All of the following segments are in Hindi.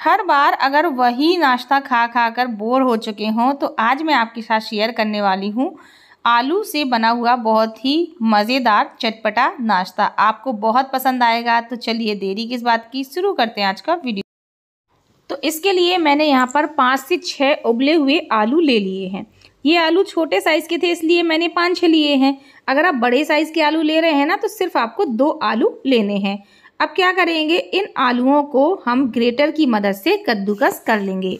हर बार अगर वही नाश्ता खा खा कर बोर हो चुके हों तो आज मैं आपके साथ शेयर करने वाली हूँ आलू से बना हुआ बहुत ही मज़ेदार चटपटा नाश्ता आपको बहुत पसंद आएगा तो चलिए देरी किस बात की शुरू करते हैं आज का वीडियो तो इसके लिए मैंने यहाँ पर पाँच से छः उबले हुए आलू ले लिए हैं ये आलू छोटे साइज़ के थे इसलिए मैंने पाँच छः लिए हैं अगर आप बड़े साइज़ के आलू ले रहे हैं ना तो सिर्फ आपको दो आलू लेने हैं अब क्या करेंगे इन आलूओं को हम ग्रेटर की मदद से कद्दूकस कर लेंगे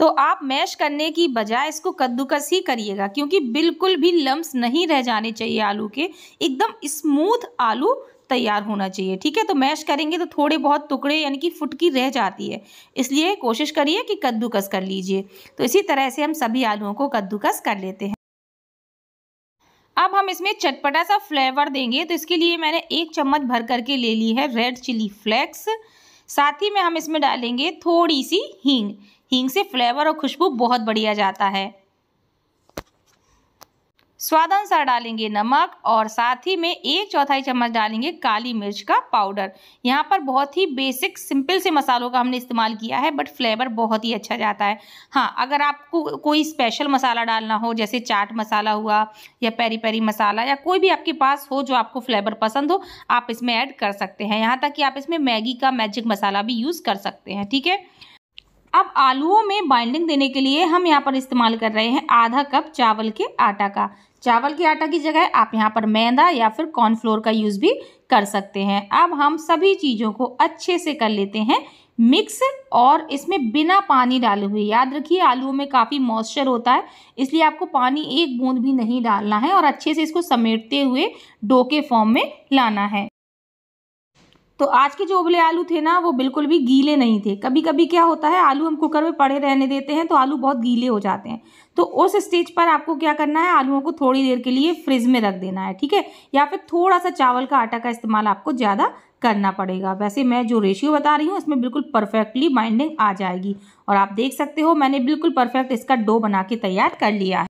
तो आप मैश करने की बजाय इसको कद्दूकस ही करिएगा क्योंकि बिल्कुल भी लम्स नहीं रह जाने चाहिए आलू के एकदम स्मूथ आलू तैयार होना चाहिए ठीक है तो मैश करेंगे तो थोड़े बहुत टुकड़े यानी कि फुटकी रह जाती है इसलिए कोशिश करिए कि कद्दूकस कर लीजिए तो इसी तरह से हम सभी आलुओं को कद्दूकस कर लेते हैं अब हम इसमें चटपटा सा फ्लेवर देंगे तो इसके लिए मैंने एक चम्मच भर करके ले ली है रेड चिली फ्लेक्स साथ ही में हम इसमें डालेंगे थोड़ी सी हींग हींग से फ्लेवर और खुशबू बहुत बढ़िया जाता है स्वाद अनुसार डालेंगे नमक और साथ ही में एक चौथाई चम्मच डालेंगे काली मिर्च का पाउडर यहाँ पर बहुत ही बेसिक सिंपल से मसालों का हमने इस्तेमाल किया है बट फ्लेवर बहुत ही अच्छा जाता है हाँ अगर आपको कोई स्पेशल मसाला डालना हो जैसे चाट मसाला हुआ या पेरी पेरी मसाला या कोई भी आपके पास हो जो आपको फ्लेवर पसंद हो आप इसमें ऐड कर सकते हैं यहाँ तक कि आप इसमें मैगी का मैजिक मसाला भी यूज़ कर सकते हैं ठीक है अब आलूओं में बाइंडिंग देने के लिए हम यहाँ पर इस्तेमाल कर रहे हैं आधा कप चावल के आटा का चावल के आटा की जगह आप यहाँ पर मैदा या फिर कॉर्नफ्लोर का यूज़ भी कर सकते हैं अब हम सभी चीज़ों को अच्छे से कर लेते हैं मिक्स और इसमें बिना पानी डाले हुए याद रखिए आलूओं में काफ़ी मॉइस्चर होता है इसलिए आपको पानी एक बूंद भी नहीं डालना है और अच्छे से इसको समेटते हुए डो के फॉर्म में लाना है तो आज के जो उबले आलू थे ना वो बिल्कुल भी गीले नहीं थे कभी कभी क्या होता है आलू हम कुकर में पड़े रहने देते हैं तो आलू बहुत गीले हो जाते हैं तो उस स्टेज पर आपको क्या करना है आलूओं को थोड़ी देर के लिए फ्रिज में रख देना है ठीक है या फिर थोड़ा सा चावल का आटा का इस्तेमाल आपको ज़्यादा करना पड़ेगा वैसे मैं जो रेशियो बता रही हूँ इसमें बिल्कुल परफेक्टली बाइंडिंग आ जाएगी और आप देख सकते हो मैंने बिल्कुल परफेक्ट इसका डो बना के तैयार कर लिया है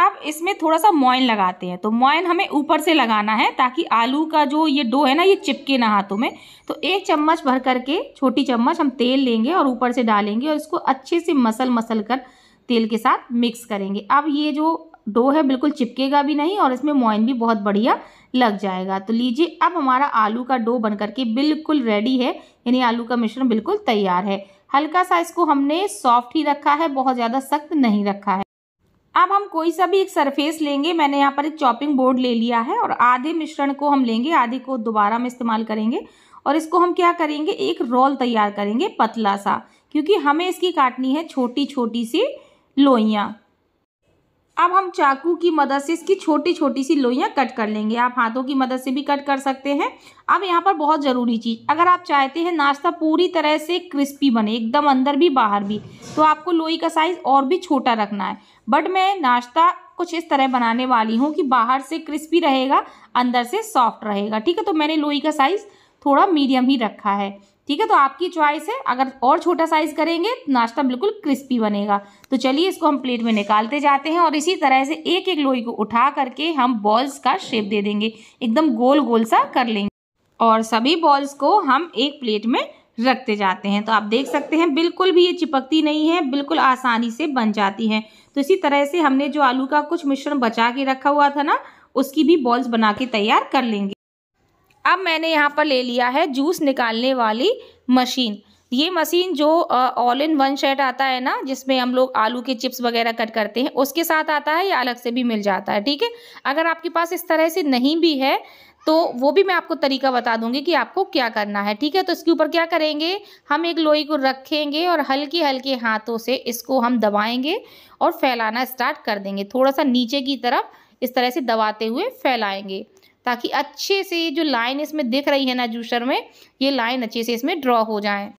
अब इसमें थोड़ा सा मोइन लगाते हैं तो मोइन हमें ऊपर से लगाना है ताकि आलू का जो ये डो है ना ये चिपके ना हाथों में तो एक चम्मच भर करके छोटी चम्मच हम तेल लेंगे और ऊपर से डालेंगे और इसको अच्छे से मसल मसल कर तेल के साथ मिक्स करेंगे अब ये जो डो है बिल्कुल चिपकेगा भी नहीं और इसमें मोइन भी बहुत बढ़िया लग जाएगा तो लीजिए अब हमारा आलू का डो बन करके बिल्कुल रेडी है यानी आलू का मिश्रण बिल्कुल तैयार है हल्का सा इसको हमने सॉफ्ट ही रखा है बहुत ज़्यादा सख्त नहीं रखा है अब हम कोई सा भी एक सरफेस लेंगे मैंने यहाँ पर एक चॉपिंग बोर्ड ले लिया है और आधे मिश्रण को हम लेंगे आधे को दोबारा में इस्तेमाल करेंगे और इसको हम क्या करेंगे एक रोल तैयार करेंगे पतला सा क्योंकि हमें इसकी काटनी है छोटी छोटी सी लोइयाँ अब हम चाकू की मदद से इसकी छोटी छोटी सी लोइयाँ कट कर लेंगे आप हाथों की मदद से भी कट कर सकते हैं अब यहाँ पर बहुत ज़रूरी चीज़ अगर आप चाहते हैं नाश्ता पूरी तरह से क्रिस्पी बने एकदम अंदर भी बाहर भी तो आपको लोई का साइज़ और भी छोटा रखना है बट मैं नाश्ता कुछ इस तरह बनाने वाली हूँ कि बाहर से क्रिस्पी रहेगा अंदर से सॉफ्ट रहेगा ठीक है तो मैंने लोई का साइज़ थोड़ा मीडियम ही रखा है ठीक है तो आपकी चॉइस है अगर और छोटा साइज़ करेंगे तो नाश्ता बिल्कुल क्रिस्पी बनेगा तो चलिए इसको हम प्लेट में निकालते जाते हैं और इसी तरह से एक एक लोई को उठा करके हम बॉल्स का शेप दे देंगे एकदम गोल गोल सा कर लेंगे और सभी बॉल्स को हम एक प्लेट में रखते जाते हैं तो आप देख सकते हैं बिल्कुल भी ये चिपकती नहीं है बिल्कुल आसानी से बन जाती हैं तो इसी तरह से हमने जो आलू का कुछ मिश्रण बचा के रखा हुआ था ना उसकी भी बॉल्स बना के तैयार कर लेंगे अब मैंने यहाँ पर ले लिया है जूस निकालने वाली मशीन ये मशीन जो ऑल इन वन शेट आता है ना जिसमें हम लोग आलू के चिप्स वगैरह कट करते हैं उसके साथ आता है या अलग से भी मिल जाता है ठीक है अगर आपके पास इस तरह से नहीं भी है तो वो भी मैं आपको तरीका बता दूंगी कि आपको क्या करना है ठीक है तो इसके ऊपर क्या करेंगे हम एक लोई को रखेंगे और हल्के हल्के हाथों से इसको हम दबाएंगे और फैलाना स्टार्ट कर देंगे थोड़ा सा नीचे की तरफ इस तरह से दबाते हुए फैलाएंगे ताकि अच्छे से जो लाइन इसमें दिख रही है ना जूसर में ये लाइन अच्छे से इसमें ड्रॉ हो जाए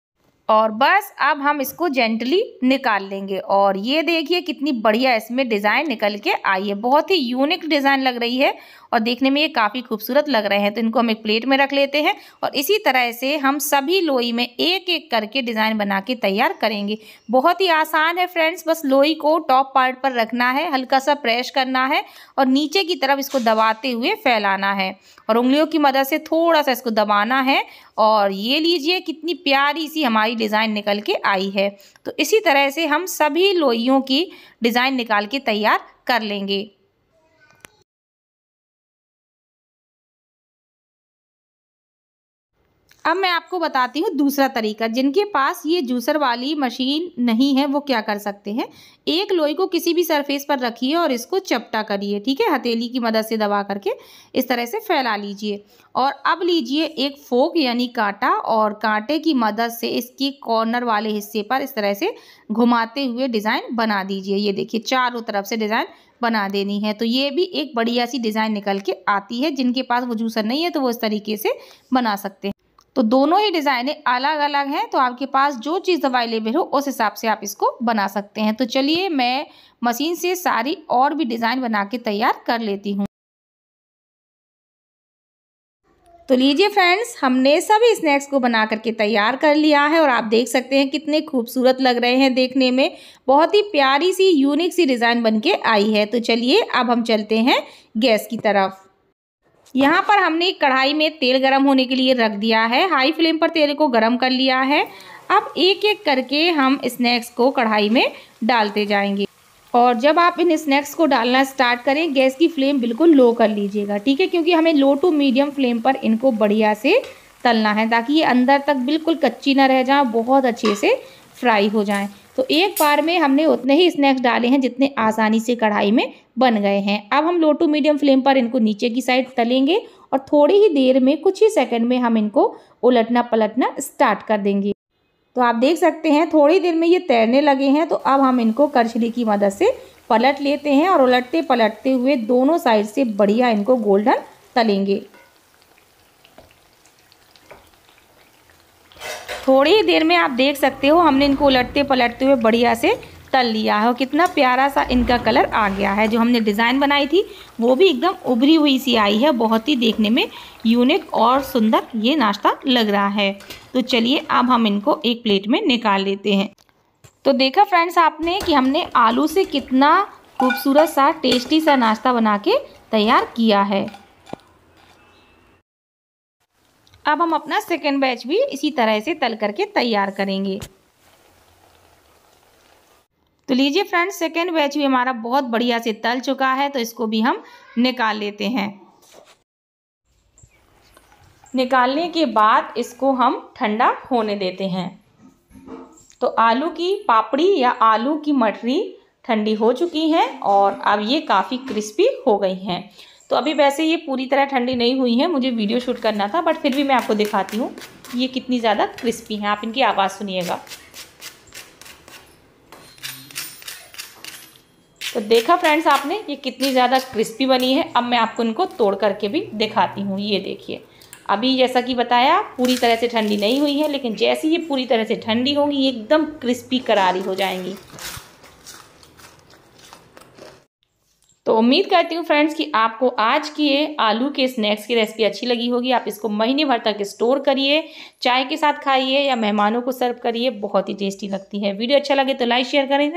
और बस अब हम इसको जेंटली निकाल लेंगे और ये देखिए कितनी बढ़िया इसमें डिज़ाइन निकल के आई है बहुत ही यूनिक डिज़ाइन लग रही है और देखने में ये काफ़ी खूबसूरत लग रहे हैं तो इनको हम एक प्लेट में रख लेते हैं और इसी तरह से हम सभी लोई में एक एक करके डिज़ाइन बना के तैयार करेंगे बहुत ही आसान है फ्रेंड्स बस लोई को टॉप पार्ट पर रखना है हल्का सा प्रेस करना है और नीचे की तरफ इसको दबाते हुए फैलाना है और उंगलियों की मदद से थोड़ा सा इसको दबाना है और ये लीजिए कितनी प्यारी सी हमारी डिज़ाइन निकल के आई है तो इसी तरह से हम सभी लोइयों की डिज़ाइन निकाल के तैयार कर लेंगे अब मैं आपको बताती हूँ दूसरा तरीका जिनके पास ये जूसर वाली मशीन नहीं है वो क्या कर सकते हैं एक लोई को किसी भी सरफेस पर रखिए और इसको चपटा करिए ठीक है हथेली की मदद से दबा करके इस तरह से फैला लीजिए और अब लीजिए एक फोक यानी कांटा और कांटे की मदद से इसके कॉर्नर वाले हिस्से पर इस तरह से घुमाते हुए डिज़ाइन बना दीजिए ये देखिए चारों तरफ से डिज़ाइन बना देनी है तो ये भी एक बढ़िया सी डिज़ाइन निकल के आती है जिनके पास वो जूसर नहीं है तो वो इस तरीके से बना सकते हैं तो दोनों ही डिजाइने अलग अलग हैं तो आपके पास जो चीज़ अवेलेबल हो उस हिसाब से आप इसको बना सकते हैं तो चलिए मैं मशीन से सारी और भी डिज़ाइन बना के तैयार कर लेती हूँ तो लीजिए फ्रेंड्स हमने सभी स्नैक्स को बना करके तैयार कर लिया है और आप देख सकते हैं कितने खूबसूरत लग रहे हैं देखने में बहुत ही प्यारी सी यूनिक सी डिज़ाइन बन के आई है तो चलिए अब हम चलते हैं गैस की तरफ यहाँ पर हमने कढ़ाई में तेल गरम होने के लिए रख दिया है हाई फ्लेम पर तेल को गरम कर लिया है अब एक एक करके हम स्नैक्स को कढ़ाई में डालते जाएंगे और जब आप इन स्नैक्स को डालना स्टार्ट करें गैस की फ्लेम बिल्कुल लो कर लीजिएगा ठीक है क्योंकि हमें लो टू मीडियम फ्लेम पर इनको बढ़िया से तलना है ताकि ये अंदर तक बिल्कुल कच्ची ना रह जाए बहुत अच्छे से फ्राई हो जाएँ तो एक बार में हमने उतने ही स्नैक्स डाले हैं जितने आसानी से कढ़ाई में बन गए हैं अब हम लो टू मीडियम फ्लेम पर इनको नीचे की साइड तलेंगे और थोड़ी ही देर में कुछ ही सेकंड में हम इनको उलटना पलटना स्टार्ट कर देंगे तो आप देख सकते हैं थोड़ी देर में ये तैरने लगे हैं तो अब हम इनको करछली की मदद से पलट लेते हैं और उलटते पलटते हुए दोनों साइड से बढ़िया इनको गोल्डन तलेंगे थोड़ी ही देर में आप देख सकते हो हमने इनको उलटते पलटते हुए बढ़िया से तल लिया है और कितना प्यारा सा इनका कलर आ गया है जो हमने डिज़ाइन बनाई थी वो भी एकदम उभरी हुई सी आई है बहुत ही देखने में यूनिक और सुंदर ये नाश्ता लग रहा है तो चलिए अब हम इनको एक प्लेट में निकाल लेते हैं तो देखा फ्रेंड्स आपने कि हमने आलू से कितना खूबसूरत सा टेस्टी सा नाश्ता बना के तैयार किया है अब हम अपना सेकेंड बैच भी इसी तरह से तल करके तैयार करेंगे तो लीजिए फ्रेंड्स सेकेंड बैच भी हमारा बहुत बढ़िया से तल चुका है तो इसको भी हम निकाल लेते हैं निकालने के बाद इसको हम ठंडा होने देते हैं तो आलू की पापड़ी या आलू की मटरी ठंडी हो चुकी हैं और अब ये काफ़ी क्रिस्पी हो गई हैं तो अभी वैसे ये पूरी तरह ठंडी नहीं हुई है मुझे वीडियो शूट करना था बट फिर भी मैं आपको दिखाती हूँ ये कितनी ज़्यादा क्रिस्पी हैं आप इनकी आवाज़ सुनिएगा तो देखा फ्रेंड्स आपने ये कितनी ज़्यादा क्रिस्पी बनी है अब मैं आपको इनको तोड़ करके भी दिखाती हूँ ये देखिए अभी जैसा कि बताया पूरी तरह से ठंडी नहीं हुई है लेकिन जैसी ये पूरी तरह से ठंडी होंगी ये एकदम क्रिस्पी करारी हो जाएंगी तो उम्मीद करती हूँ फ्रेंड्स कि आपको आज की ये आलू के स्नैक्स की रेसिपी अच्छी लगी होगी आप इसको महीने भर तक स्टोर करिए चाय के साथ खाइए या मेहमानों को सर्व करिए बहुत ही टेस्टी लगती है वीडियो अच्छा लगे तो लाइक शेयर करें